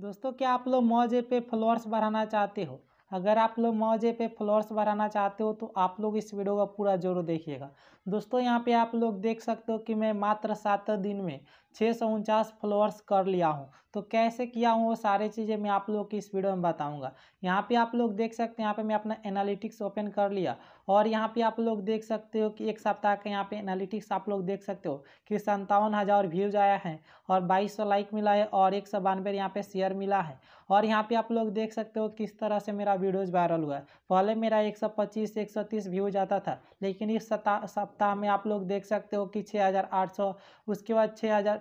दोस्तों क्या आप लोग मौजे पे फॉलोअर्स बढ़ाना चाहते हो अगर आप लोग मौजे पे फॉलोअर्स बढ़ाना चाहते हो तो आप लोग इस वीडियो का पूरा जरूर देखिएगा दोस्तों यहाँ पे आप लोग देख सकते हो कि मैं मात्र सात दिन में छः सौ उनचास फ्लोअर्स कर लिया हूँ तो कैसे किया हूँ वो सारी चीज़ें मैं आप लोग की इस वीडियो में बताऊँगा यहाँ पे आप लोग देख सकते हैं यहाँ पे मैं अपना एनालिटिक्स ओपन कर लिया और यहाँ पे आप लोग देख सकते हो कि एक सप्ताह का यहाँ पे एनालिटिक्स आप लोग देख सकते हो कि संतावन हज़ार व्यूज आया है और बाईस सौ लाइक मिला है और एक सौ बानवे यहाँ पे शेयर मिला है और यहाँ पे आप लोग देख सकते हो किस तरह से मेरा वीडियोज़ वायरल हुआ है पहले मेरा एक सौ पच्चीस एक सौ तीस व्यूज आता था लेकिन इस सप्ताह में आप लोग देख सकते हो कि छः हज़ार आठ सौ उसके बाद छः हज़ार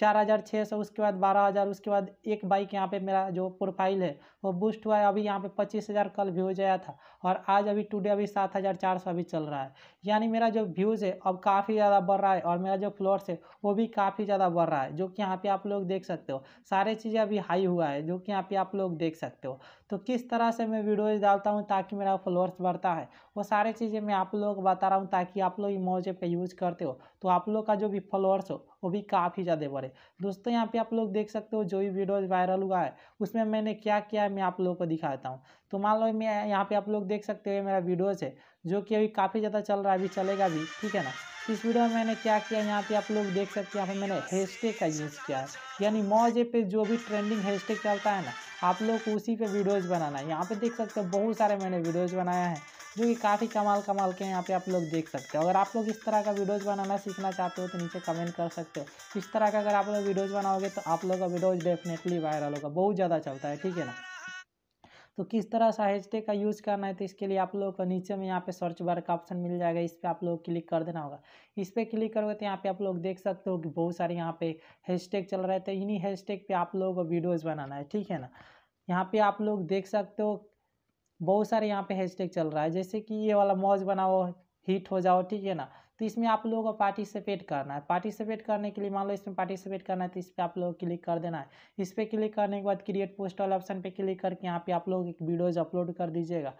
चार हज़ार छः सौ उसके बाद बारह हज़ार उसके बाद एक बाइक यहाँ पे मेरा जो प्रोफाइल है वो बूस्ट हुआ है अभी यहाँ पे पच्चीस हज़ार कल व्यूज आया था और आज अभी टुडे अभी सात हज़ार चार सौ अभी चल रहा है यानी मेरा जो व्यूज़ है अब काफ़ी ज़्यादा बढ़ रहा है और मेरा जो फ्लोर्स है वो भी काफ़ी ज़्यादा बढ़ रहा है जो कि यहाँ पर आप लोग देख सकते हो सारे चीज़ें अभी हाई हुआ है जो कि यहाँ पर आप लोग देख सकते हो तो किस तरह से मैं वीडियोज़ डालता हूँ ताकि मेरा फ्लोर्स बढ़ता है वो सारे चीज़ें मैं आप लोग बता रहा हूँ ताकि आप लोग मौजे पर यूज़ करते हो तो आप लोग का जो भी फ्लोर्स हो वो भी काफ़ी ज़्यादा बढ़े है दोस्तों यहाँ पे आप लोग देख सकते हो जो भी वीडियो वायरल हुआ है उसमें मैंने क्या किया है मैं आप लोगों को दिखाता हूँ तो मान लो मैं यहाँ पे आप लोग देख सकते हो मेरा वीडियोज़ है जो कि अभी काफ़ी ज़्यादा चल रहा है अभी चलेगा भी ठीक है ना तो इस वीडियो में मैंने क्या किया यहाँ पे आप लोग देख सकते हैं यहाँ पे मैंने हैशटैग का यूज़ किया है यानी मौजे पे जो भी ट्रेंडिंग हैशटैग चलता है ना आप लोग उसी पे वीडियोस बनाना है यहाँ पे देख सकते हो बहुत सारे मैंने वीडियोस बनाया है जो कि काफ़ी कमाल कमाल के यहाँ पे आप लोग देख सकते हो अगर आप लोग इस तरह का वीडियोज़ बनाना सीखना चाहते हो तो नीचे कमेंट कर सकते हो इस तरह का अगर आप लोग वीडियोज़ बनाओगे तो आप लोग का वीडियोज़ डेफिनेटली वायरल होगा बहुत ज़्यादा चलता है ठीक है ना तो किस तरह सा हैशटैग का यूज़ करना है तो इसके लिए आप लोगों को नीचे में यहाँ पे सर्च बार का ऑप्शन मिल जाएगा इस पर आप लोग क्लिक कर देना होगा इस पर क्लिक करोगे तो यहाँ पे आप लोग देख सकते हो कि बहुत सारे यहाँ पे टैग चल रहे थे तो इन्हीं हैशटैग पे आप लोगों को वीडियोज़ बनाना है ठीक है ना यहाँ पे आप लोग देख सकते हो बहुत सारे यहाँ पे हैशटैग चल रहा है जैसे कि ये वाला मौज बनाओ हिट हो जाओ ठीक है ना तो इसमें आप लोगों को पार्टिसिपेट करना है पार्टिसिपेट करने के लिए मान लो इसमें पार्टिसिपेट करना है तो इस पर आप लोग क्लिक कर देना है इस पर क्लिक करने के बाद क्रिएट पोस्ट वाले ऑप्शन पे क्लिक करके यहाँ पे आप लोग एक वीडियोज अपलोड कर दीजिएगा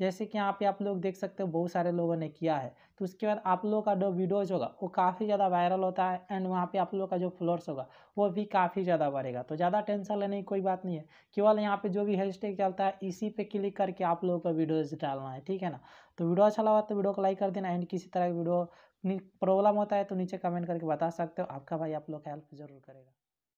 जैसे कि यहाँ पे आप लोग देख सकते हो बहुत सारे लोगों ने किया है तो उसके बाद आप लोगों का जो वीडियोज होगा वो काफ़ी ज़्यादा वायरल होता है एंड वहाँ पे आप लोगों का जो फ्लोर्स होगा वो भी काफ़ी ज़्यादा बढ़ेगा तो ज़्यादा टेंशन लेने की कोई बात नहीं है केवल यहाँ पे जो भी हैशटैग चलता है इसी पे क्लिक करके आप लोगों का वीडियोज डालना है ठीक है ना तो वीडियो अच्छा लगा तो वीडियो को लाइक कर देना एंड किसी तरह की वीडियो प्रॉब्लम होता है तो नीचे कमेंट करके बता सकते हो आपका भाई आप लोग का हेल्प जरूर करेगा